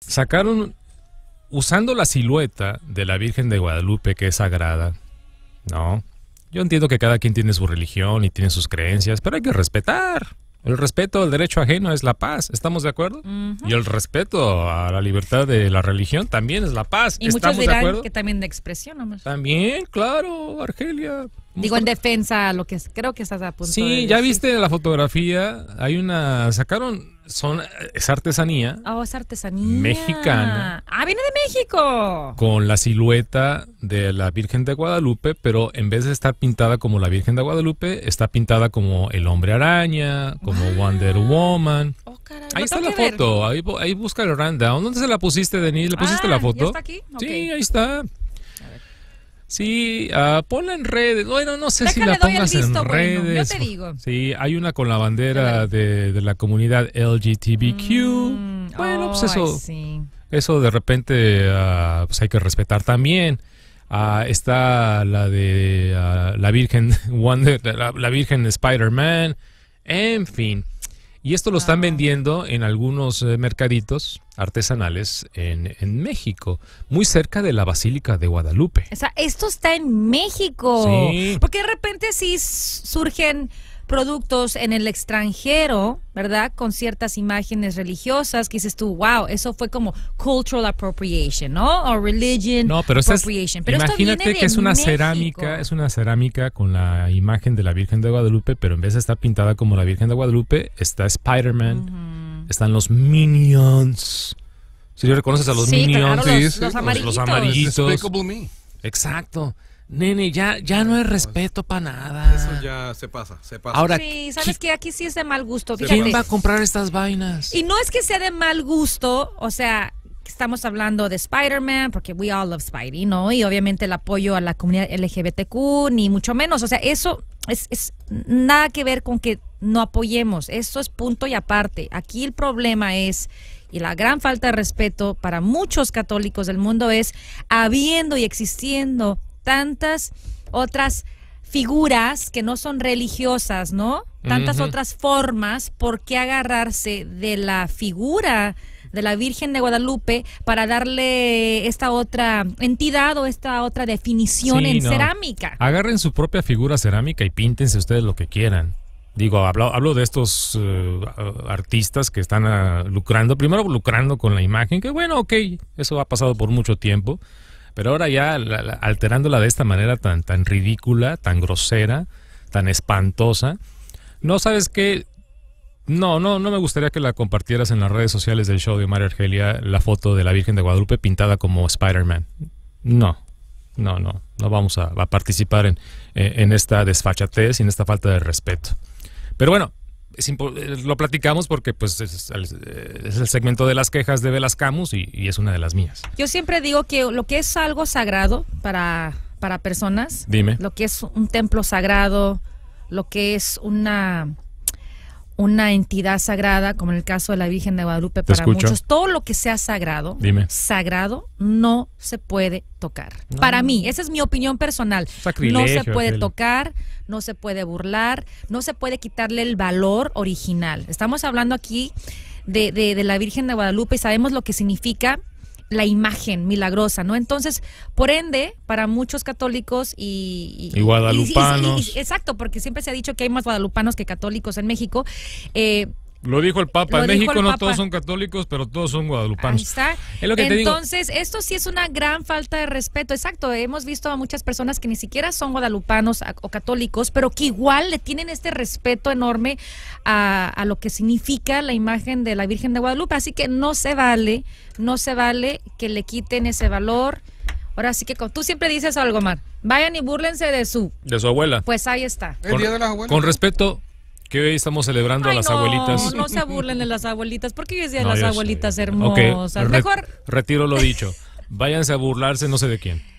Sacaron, usando la silueta de la Virgen de Guadalupe, que es sagrada, ¿no? Yo entiendo que cada quien tiene su religión y tiene sus creencias, pero hay que respetar. El respeto al derecho ajeno es la paz, ¿estamos de acuerdo? Y el respeto a la libertad de la religión también es la paz. Y ¿Estamos que también de expresión, También, claro, Argelia. Digo, en defensa, a lo que creo que estás apuntando. Sí, ya viste la fotografía, hay una, sacaron son, es artesanía. Oh, artesanía. Mexicana. Ah, viene de México. Con la silueta de la Virgen de Guadalupe, pero en vez de estar pintada como la Virgen de Guadalupe, está pintada como el hombre araña, como Wonder Woman. Oh, ahí está la foto. Ahí, ahí busca el rundown. ¿Dónde se la pusiste, Denise? ¿Le pusiste la ah, foto? aquí? Sí, ahí está. Sí, ponen ah, ponla en redes. Bueno, no sé si la pongas en redes. Yo te pues, digo. Sí, hay una con la bandera de, la comunidad LGTBQ. Mm, bueno, pues eso, eso de repente ah, pues hay que respetar también. Ah, está la de la Virgen Wonder, la, la Virgen Spider-Man. En fin. Y esto lo están ah. vendiendo en algunos eh, mercaditos artesanales en, México, muy cerca de la Basílica de Guadalupe. O sea, esto está en México. Porque de repente sí surgen productos en el extranjero, ¿verdad? Con ciertas imágenes religiosas que dices tú, wow, eso fue como cultural appropriation, ¿no? O religion appropriation. imagínate que es una cerámica, es una cerámica con la imagen de la Virgen de Guadalupe, pero en vez de estar pintada como la Virgen de Guadalupe, está Spider-Man, están los Minions. Si ¿Sí reconoces a los Minions, los, Los amarillitos. Exacto. Nene, ya, ya no hay pues, respeto para nada. Eso ya se pasa, se pasa. Ahora, sí, ¿sabes que Aquí sí es de mal gusto. ¿Quién va a comprar estas vainas? Y no es que sea de mal gusto, o sea, estamos hablando de Spider-Man, porque we all love Spidey, ¿no? Y obviamente el apoyo a la comunidad LGBTQ, ni mucho menos. O sea, eso es, es nada que ver con que no apoyemos. Eso es punto y aparte. Aquí el problema es y la gran falta de respeto para muchos católicos del mundo es habiendo y existiendo tantas otras figuras que no son religiosas, ¿no? Tantas otras formas, ¿por qué agarrarse de la figura de la Virgen de Guadalupe para darle esta otra entidad o esta otra definición en cerámica? Agarren su propia figura cerámica y píntense ustedes lo que quieran. Digo, hablo, hablo de estos eh, artistas que están ah, lucrando, primero lucrando con la imagen, que bueno, ok, eso ha pasado por mucho tiempo pero ahora ya alterándola de esta manera tan, tan ridícula, tan grosera, tan espantosa. No sabes qué. No, no, no me gustaría que la compartieras en las redes sociales del show de María Argelia, la foto de la Virgen de Guadalupe pintada como Spider-Man. No, no, no, no vamos a, participar en, eh, en esta desfachatez y en esta falta de respeto. Pero bueno, eh, lo platicamos porque pues es, el segmento de las quejas de Velas Camus y, es una de las mías. Yo siempre digo que lo que es algo sagrado para, para personas, Dime. lo que es un templo sagrado, lo que es una una entidad sagrada, como en el caso de la Virgen de Guadalupe para muchos, todo lo que sea sagrado, sagrado, no se puede tocar. Para mí, esa es mi opinión personal. no se puede tocar, no se puede burlar, no se puede quitarle el valor original. Estamos hablando aquí de, de, de la Virgen de Guadalupe y sabemos lo que significa la imagen milagrosa, ¿no? Entonces, por ende, para muchos católicos y... y, guadalupanos. exacto, porque siempre se ha dicho que hay más guadalupanos que católicos en México. Eh, lo dijo el Papa. en México no todos son católicos, pero todos son guadalupanos. Ahí está. Entonces, esto sí es una gran falta de respeto. Exacto. Hemos visto a muchas personas que ni siquiera son guadalupanos o católicos, pero que igual le tienen este respeto enorme a, lo que significa la imagen de la Virgen de Guadalupe. Así que no se vale, no se vale que le quiten ese valor. Ahora sí que tú siempre dices algo, mal Vayan y búrlense de su... De su abuela. Pues ahí está. El día de Con respeto, que hoy estamos celebrando a las abuelitas. No se burlen de las abuelitas, porque yo decía las abuelitas hermosas. Mejor. Retiro lo dicho. Váyanse a burlarse, no sé de quién.